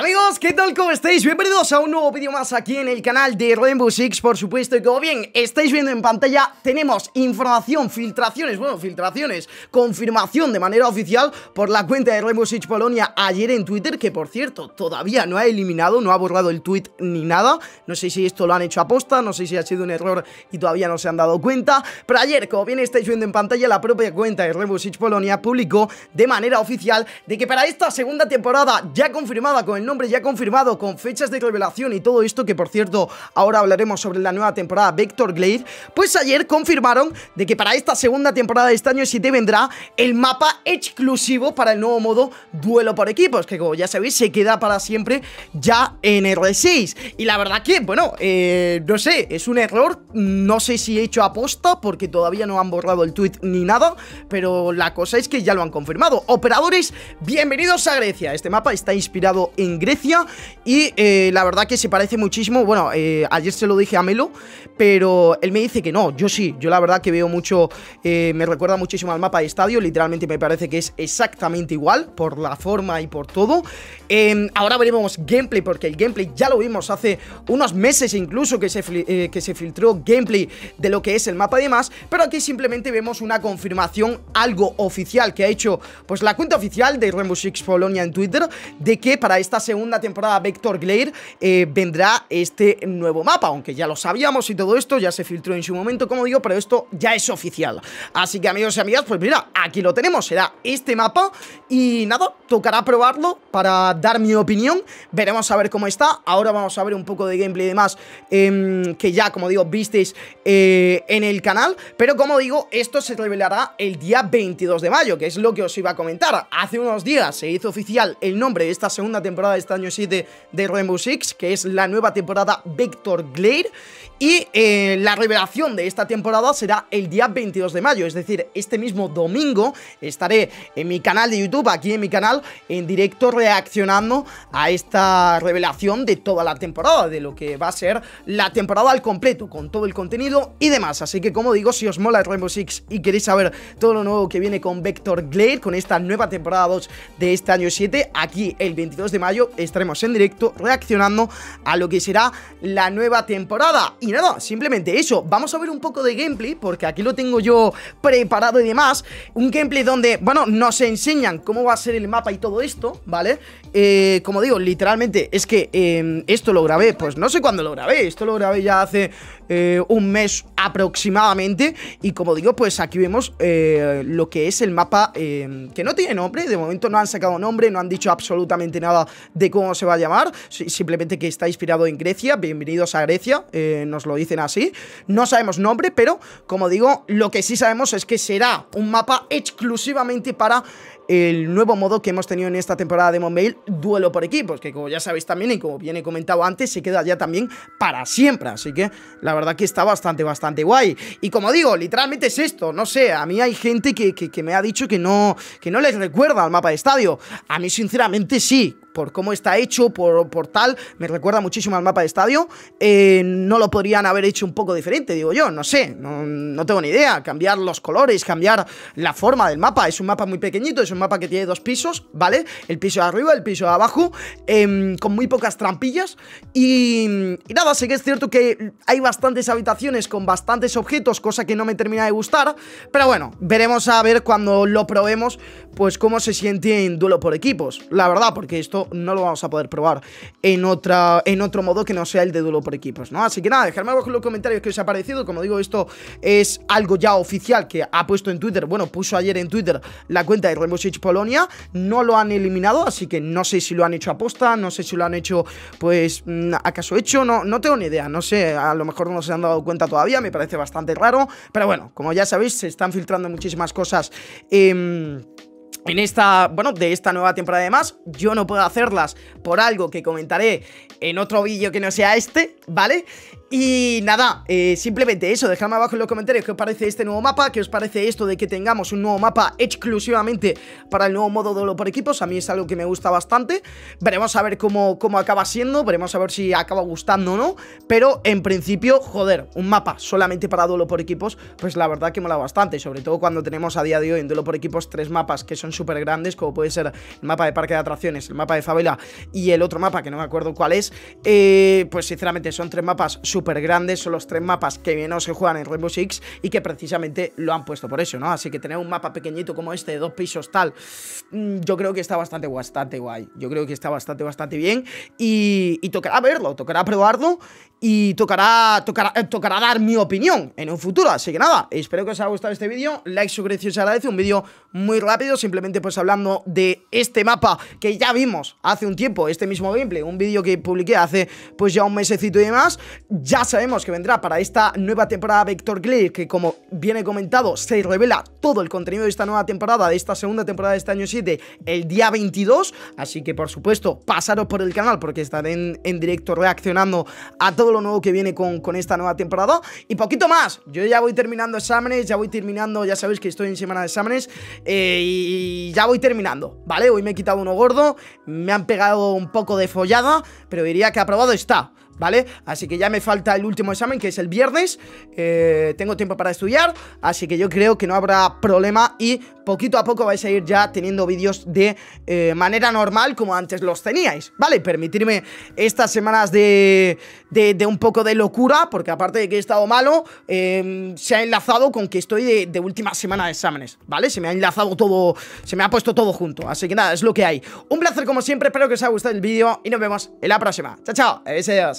Amigos, ¿qué tal? ¿Cómo estáis? Bienvenidos a un nuevo vídeo más aquí en el canal de Rainbow Six, por supuesto Y como bien estáis viendo en pantalla, tenemos información, filtraciones, bueno, filtraciones Confirmación de manera oficial por la cuenta de Rainbow Six Polonia ayer en Twitter Que por cierto, todavía no ha eliminado, no ha borrado el tweet ni nada No sé si esto lo han hecho aposta, no sé si ha sido un error y todavía no se han dado cuenta Pero ayer, como bien estáis viendo en pantalla, la propia cuenta de Rainbow Six Polonia publicó de manera oficial De que para esta segunda temporada ya confirmada con el nombre ya confirmado con fechas de revelación y todo esto, que por cierto ahora hablaremos sobre la nueva temporada Vector Glade, pues ayer confirmaron de que para esta segunda temporada de este año sí te vendrá el mapa exclusivo para el nuevo modo Duelo por Equipos, que como ya sabéis se queda para siempre ya en R6. Y la verdad que, bueno, eh, no sé, es un error, no sé si he hecho aposta porque todavía no han borrado el tweet ni nada, pero la cosa es que ya lo han confirmado. Operadores, bienvenidos a Grecia, este mapa está inspirado en Grecia y eh, la verdad que se parece muchísimo, bueno, eh, ayer se lo dije a Melo, pero él me dice que no, yo sí, yo la verdad que veo mucho, eh, me recuerda muchísimo al mapa de estadio, literalmente me parece que es exactamente igual por la forma y por todo. Em, ahora veremos gameplay porque el gameplay ya lo vimos hace unos meses incluso que se, que se filtró gameplay de lo que es el mapa de más pero aquí simplemente vemos una confirmación, algo oficial que ha hecho pues la cuenta oficial de Rainbow Six Polonia en Twitter de que para estas segunda temporada Vector Glare eh, vendrá este nuevo mapa, aunque ya lo sabíamos y todo esto ya se filtró en su momento, como digo, pero esto ya es oficial. Así que amigos y amigas, pues mira, aquí lo tenemos, será este mapa y nada, tocará probarlo para dar mi opinión, veremos a ver cómo está, ahora vamos a ver un poco de gameplay y demás em, que ya, como digo, visteis eh, en el canal, pero como digo, esto se revelará el día 22 de mayo, que es lo que os iba a comentar. Hace unos días se hizo oficial el nombre de esta segunda temporada este año 7 de, Rainbow Six, que es la nueva temporada Vector Glare. Y eh, la revelación de esta temporada será el día 22 de mayo, es decir, este mismo domingo estaré en mi canal de YouTube, aquí en mi canal, en directo reaccionando a esta revelación de toda la temporada, de lo que va a ser la temporada al completo, con todo el contenido y demás. Así que como digo, si os mola Rainbow Six y queréis saber todo lo nuevo que viene con Vector Glare, con esta nueva temporada 2 de este año 7, aquí el 22 de mayo estaremos en directo reaccionando a lo que será la nueva temporada. Y nada, simplemente eso, vamos a ver un poco de gameplay, porque aquí lo tengo yo preparado y demás. Un gameplay donde, bueno, nos enseñan cómo va a ser el mapa y todo esto, ¿vale? Eh, como digo, literalmente, es que eh, esto lo grabé, pues no sé cuándo lo grabé, esto lo grabé ya hace eh, un mes aproximadamente. Y como digo, pues aquí vemos eh, lo que es el mapa eh, que no tiene nombre. De momento no han sacado nombre, no han dicho absolutamente nada de cómo se va a llamar. Simplemente que está inspirado en Grecia. Bienvenidos a Grecia, nos lo dicen así. No sabemos nombre, pero como digo, lo que sí sabemos es que será un mapa exclusivamente para el nuevo modo que hemos tenido en esta temporada de Mobile duelo por equipos, que como ya sabéis también y como bien he comentado antes, se queda ya también para siempre, así que la verdad que está bastante, bastante guay. Y como digo, literalmente es esto, no sé, a mí hay gente que, que me ha dicho que no, que no les recuerda al mapa de estadio, a mí sinceramente sí, cómo está hecho, por, tal, me recuerda muchísimo al mapa de estadio, eh, no lo podrían haber hecho un poco diferente, digo yo, no sé, no, tengo ni idea, cambiar los colores, cambiar la forma del mapa, es un mapa muy pequeñito, es un mapa que tiene dos pisos, ¿vale? El piso de arriba, el piso de abajo, em, con muy pocas trampillas y, nada, sé que es cierto que hay bastantes habitaciones con bastantes objetos, cosa que no me termina de gustar, pero bueno, veremos a ver cuando lo probemos, pues cómo se siente en duelo por equipos, la verdad, porque esto no, lo vamos a poder probar en, otra, en otro modo que no sea el de duelo por equipos, ¿no? Así que nada, dejadme abajo en los comentarios que os ha parecido, como digo, esto es algo ya oficial que ha puesto en Twitter, bueno, puso ayer en Twitter la cuenta de Rainbow Six Polonia, no lo han eliminado, así que no sé si lo han hecho aposta, no sé si lo han hecho, pues, mm, acaso hecho, no, no tengo ni idea, no sé, a lo mejor no se han dado cuenta todavía, me parece bastante raro, pero bueno, como ya sabéis, se están filtrando muchísimas cosas. Em, en esta, bueno, de esta nueva temporada además, yo no puedo hacerlas por algo que comentaré en otro vídeo que no sea este, ¿vale? Y nada, eh, simplemente eso, dejadme abajo en los comentarios qué os parece este nuevo mapa, qué os parece esto de que tengamos un nuevo mapa exclusivamente para el nuevo modo duelo por equipos, a mí es algo que me gusta bastante, veremos a ver cómo, cómo acaba siendo, veremos a ver si acaba gustando o no, pero en principio, joder, un mapa solamente para duelo por equipos, pues la verdad que mola bastante, sobre todo cuando tenemos a día de hoy en duelo por equipos tres mapas que son súper grandes, como puede ser el mapa de parque de atracciones, el mapa de favela y el otro mapa que no me acuerdo cuál es, eh, pues sinceramente son tres mapas súper súper grandes, son los tres mapas que menos se juegan en Rainbow Six y que precisamente lo han puesto por eso, ¿no? Así que tener un mapa pequeñito como este de dos pisos tal, mm, yo creo que está bastante, bastante guay. Yo creo que está bastante, bastante bien y, tocará verlo, tocará probarlo y tocará, tocará, eh, tocará dar mi opinión en un futuro. Así que nada, espero que os haya gustado este vídeo, like, suscripción se agradece, un vídeo muy rápido, simplemente pues hablando de este mapa que ya vimos hace un tiempo, este mismo gameplay, un vídeo que publiqué hace pues ya un mesecito y demás ya sabemos que vendrá para esta nueva temporada Vector Clear, que como viene comentado, se revela todo el contenido de esta nueva temporada, de esta segunda temporada de este año 7, el día 22, así que por supuesto, pasaros por el canal porque estaré en, directo reaccionando a todo lo nuevo que viene con, esta nueva temporada, y poquito más, yo ya voy terminando exámenes, ya voy terminando, ya sabéis que estoy en semana de exámenes, eh, y ya voy terminando, ¿vale? Hoy me he quitado uno gordo, me han pegado un poco de follada, pero diría que aprobado está. ¿vale? Así que ya me falta el último examen, que es el viernes. Eh, tengo tiempo para estudiar, así que yo creo que no habrá problema y poquito a poco vais a ir ya teniendo vídeos de eh, manera normal como antes los teníais, ¿vale? Permitirme estas semanas de, de, un poco de locura, porque aparte de que he estado malo, em, se ha enlazado con que estoy de, de, última semana de exámenes, ¿vale? Se me ha enlazado todo, se me ha puesto todo junto, así que nada, es lo que hay. Un placer como siempre, espero que os haya gustado el vídeo y nos vemos en la próxima. Chao, chao, adiós.